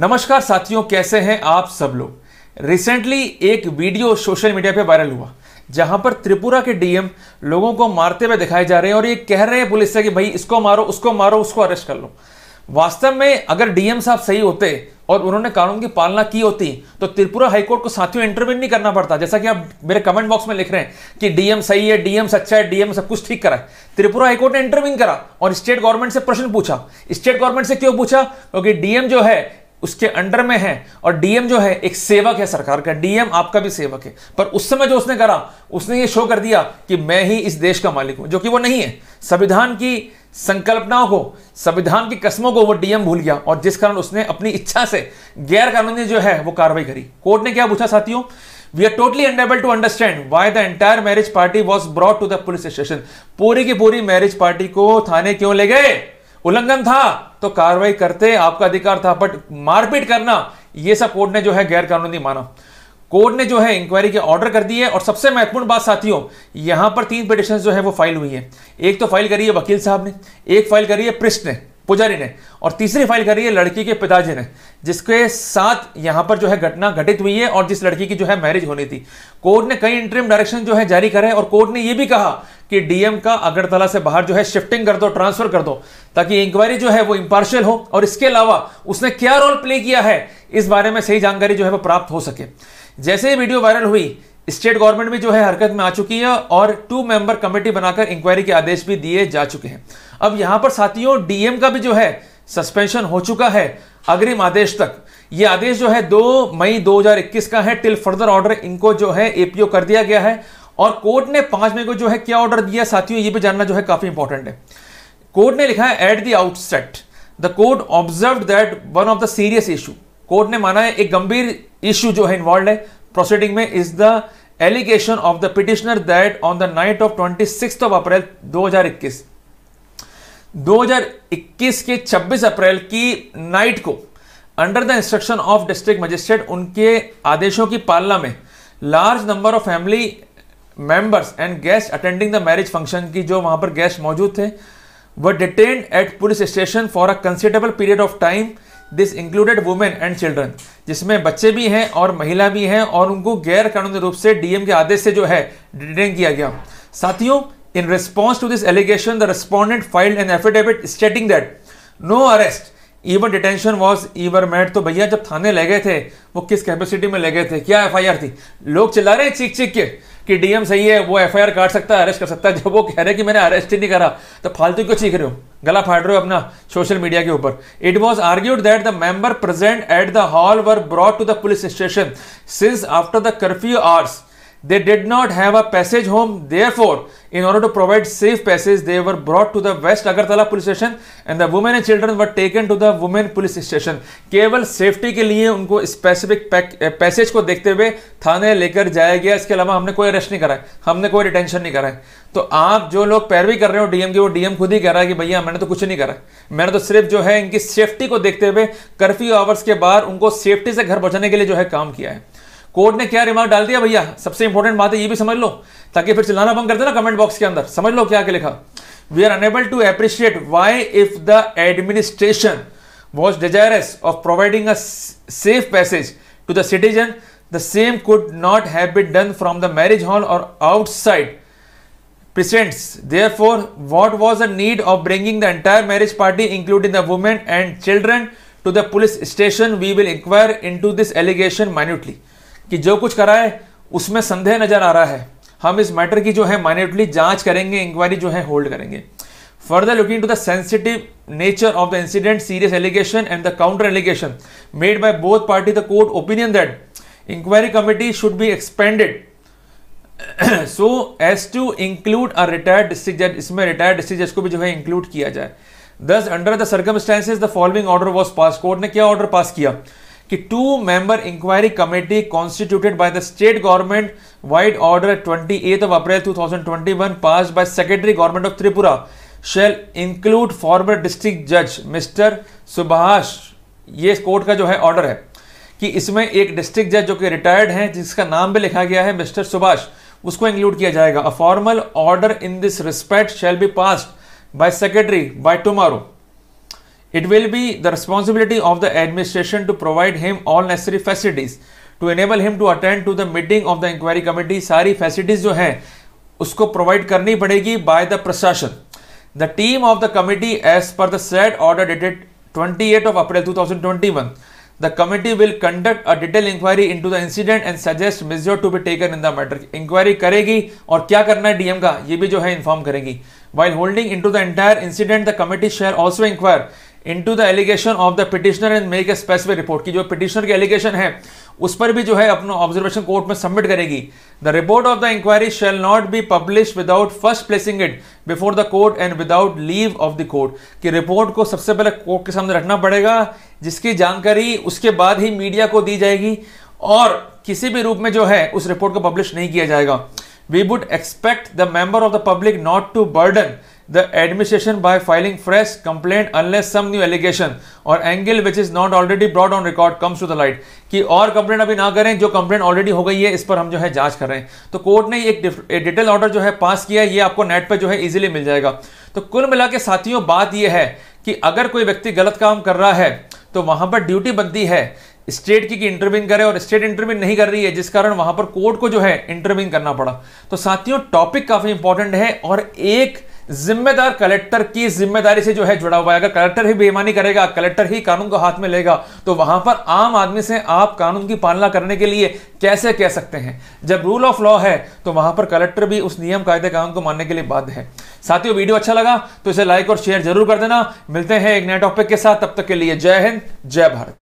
नमस्कार साथियों कैसे हैं आप सब लोग रिसेंटली एक वीडियो सोशल मीडिया पे वायरल हुआ जहां पर त्रिपुरा के डीएम लोगों को मारते हुए दिखाए जा रहे हैं और ये कह रहे हैं पुलिस से कि भाई इसको मारो उसको मारो उसको अरेस्ट कर लो वास्तव में अगर डीएम साहब सही होते और उन्होंने कानून की पालना की होती तो त्रिपुरा हाईकोर्ट को साथियों इंटरव्यून नहीं करना पड़ता जैसा कि आप मेरे कमेंट बॉक्स में लिख रहे हैं कि डीएम सही है डीएम सच्चा है डीएम सब कुछ ठीक करा है त्रिपुरा हाईकोर्ट ने इंटरव्यून करा और स्टेट गवर्नमेंट से प्रश्न पूछा स्टेट गवर्नमेंट से क्यों पूछा क्योंकि डीएम जो है उसके अंडर में है और डीएम जो है एक सेवक है सरकार का डीएम आपका भी सेवक है पर उस समय जो उसने करा उसने ये शो कर दिया कि मैं ही इस देश का मालिक हूं जो कि वो नहीं है संविधान की संकल्पनाओं को संविधान की कस्मों को वो डीएम भूल गया और जिस कारण उसने अपनी इच्छा से गैर कानूनी जो है वो कार्रवाई करी कोर्ट ने क्या पूछा साथियों we are totally unable to understand why the entire marriage party was brought to the police station पूरी की पूरी मैरिज पार्टी को थाने क्यों ले गए उल्लंघन था तो कार्रवाई करते आपका अधिकार था बट मारपीट करना यह सब कोर्ट ने जो है गैर कानूनी माना कोर्ट ने जो है इंक्वायरी के ऑर्डर कर दिए और सबसे महत्वपूर्ण बात साथियों यहां पर तीन पिटिशन जो है वो फाइल हुई है एक तो फाइल करी है वकील साहब ने एक फाइल करी है प्रिस्ट ने पुजारी ने और तीसरी फाइल करी है लड़की के पिताजी ने जिसके साथ यहां पर जो है घटना घटित हुई है और जिस लड़की की जो है मैरिज होनी थी कोर्ट ने कई इंटरिम डायरेक्शन जो है जारी करे और कोर्ट ने यह भी कहा कि डीएम का अगरतला से बाहर जो है शिफ्टिंग कर दो ट्रांसफर कर दो ताकि इंक्वायरी जो है वो इंपार्शियल हो और इसके अलावा उसने क्या रोल प्ले किया है इस बारे में सही जानकारी जो है वो प्राप्त हो सके जैसे ही वीडियो वायरल हुई स्टेट गवर्नमेंट भी जो है हरकत में आ चुकी है और टू मेंबर कमेटी बनाकर इंक्वायरी के आदेश भी दिए जा चुके हैं अब यहां पर साथियों डीएम का भी जो है सस्पेंशन हो चुका है अग्रिम आदेश तक ये आदेश जो है 2 मई 2021 का है टिल फर्दर ऑर्डर इनको जो है एपीओ कर दिया गया है और कोर्ट ने पांच मई को जो है क्या ऑर्डर दिया साथियों ये भी जानना जो है काफी इंपॉर्टेंट है कोर्ट ने लिखा है at the outset the court observe that one of the serious issue court ने माना है एक गंभीर इश्यू जो है इन्वॉल्व है प्रोसीडिंग में is the allegation of the petitioner that on the night of twenty of April दो 2021 के 26 अप्रैल की नाइट को under the instruction of district magistrate उनके आदेशों की पालना में large number of family members and guest attending the marriage function की जो वहां पर गेस्ट मौजूद थे वह detain at police station for a considerable period of time this included women and children जिसमें बच्चे भी हैं और महिला भी हैं और उनको गैर कानूनी रूप से डीएम के आदेश से जो है डिटेन किया गया साथियों In response to this allegation, the respondent filed an affidavit stating that no arrest, even detention was ever made. तो भैया जब थाने ले गए थे वो किस कैपेसिटी में ले गए थे क्या एफ थी लोग चिल्ला रहे हैं चीख चीख के कि डीएम सही है वो एफ काट सकता है अरेस्ट कर सकता है जब वो कह रहे कि मैंने अरेस्ट ही नहीं करा तो फालतू क्यों चीख रहे हो गला फाड़ रहे हो अपना सोशल मीडिया के ऊपर it was argued that the member present at the hall were brought to the police station since after the curfew hours did not have a passage home there Therefore, in order to provide safe passage they were brought to the West Agartala police station and the women and children were taken to the women police station केवल safety के लिए उनको specific passage eh, को देखते हुए थाने लेकर जाया गया इसके अलावा हमने कोई अरेस्ट नहीं कराया हमने कोई डिटेंशन नहीं कराए तो आप जो लोग पैरवी कर रहे हो डीएम की वो डीएम खुद ही कह रहा है कि भैया मैंने तो कुछ नहीं करा मैंने तो सिर्फ जो है इनकी सेफ्टी को देखते हुए कर्फ्यू आवर्स के बाहर उनको सेफ्टी से घर पहुंचाने के लिए जो है काम किया है कोर्ट ने क्या रिमार्क डाल दिया भैया सबसे इंपॉर्टेंट बात है ये भी समझ लो ताकि फिर चिल्लाना बंद कर देना कमेंट बॉक्स के अंदर समझ लो क्या लिखा we are unable to appreciate why if the administration was desirous of providing a safe passage to the citizen the same could not have been done from the marriage hall or outside for what was was need of bringing the entire marriage party including the women and and to the police station we will inquire into this allegation minutely कि जो कुछ करा है उसमें संदेह नजर आ रहा है हम इस मैटर की जो है माइनेटली जांच करेंगे इंक्वायरी जो है होल्ड करेंगे further looking to the sensitive nature of the incident serious allegation and the counter allegation made by both party the court opinion that inquiry committee should be expanded so as to include a retired district जज इसमें retired district जज को भी जो है include किया जाए thus under the circumstances the following order was pass court ने क्या ऑर्डर पास किया कि two member inquiry committee constituted by the state government vide order twenty eighth of April one pass by secretary government of Tripura shall include former district जज mister Subhash ये court का जो है order है कि इसमें एक डिस्ट्रिक्ट जज जो कि रिटायर्ड हैं जिसका नाम भी लिखा गया है मिस्टर सुभाष उसको इंक्लूड किया जाएगा a formal order in this respect shall be pass by secretary by tomorrow It will be the responsibility of the administration to provide him all necessary facilities to enable him to attend to the meeting of the inquiry committee sari facilities jo hai usko provide karni padegi by the prashasan the team of the committee as per the said order dated 28 of april 2021 the committee will conduct a detailed inquiry into the incident and suggest measures to be taken in the matter inquiry करेगी और क्या करना है DM का ये भी जो है इन्फॉर्म करेगी while holding into the entire incident the committee shall also inquire into the allegation of the petitioner and make a specific report की जो पिटिशनर के एलिगेशन है उस पर भी जो है अपना ऑब्जर्वेशन कोर्ट में सबमिट करेगी the report of the inquiry shall not be publish without first placing it before the court and without leave of the court कि रिपोर्ट को सबसे पहले कोर्ट के सामने रखना पड़ेगा जिसकी जानकारी उसके बाद ही मीडिया को दी जाएगी और किसी भी रूप में जो है उस रिपोर्ट को पब्लिश नहीं किया जाएगा we would expect the member of the public not to burden the administration by filing fresh complaint unless some new allegation or angle which is not already brought on record comes to the light कि और complaint अभी ना करें जो complaint already हो गई है इस पर हम जो है जांच कर रहे हैं तो कोर्ट ने एक डिटेल ऑर्डर जो है पास किया है ये आपको नेट पर जो है इजिली मिल जाएगा तो कुल मिला के साथियों बात यह है कि अगर कोई व्यक्ति गलत काम कर रहा है तो वहां पर ड्यूटी बनती है स्टेट की कि करे और स्टेट इंटरव्यू नहीं कर रही है जिस कारण वहां पर कोर्ट को जो है इंटरव्यून करना पड़ा तो साथियों टॉपिक काफी इंपॉर्टेंट है और एक जिम्मेदार कलेक्टर की जिम्मेदारी से जो है जुड़ा हुआ है अगर कलेक्टर ही बेईमानी करेगा कलेक्टर ही कानून को हाथ में लेगा तो वहां पर आम आदमी से आप कानून की पालना करने के लिए कैसे कह सकते हैं जब रूल ऑफ लॉ है तो वहां पर कलेक्टर भी उस नियम कायदे कानून को मानने के लिए बाध्य है साथियों वीडियो अच्छा लगा तो इसे लाइक और शेयर जरूर कर देना मिलते हैं एक नए टॉपिक के साथ तब तक के लिए जय हिंद जय भारत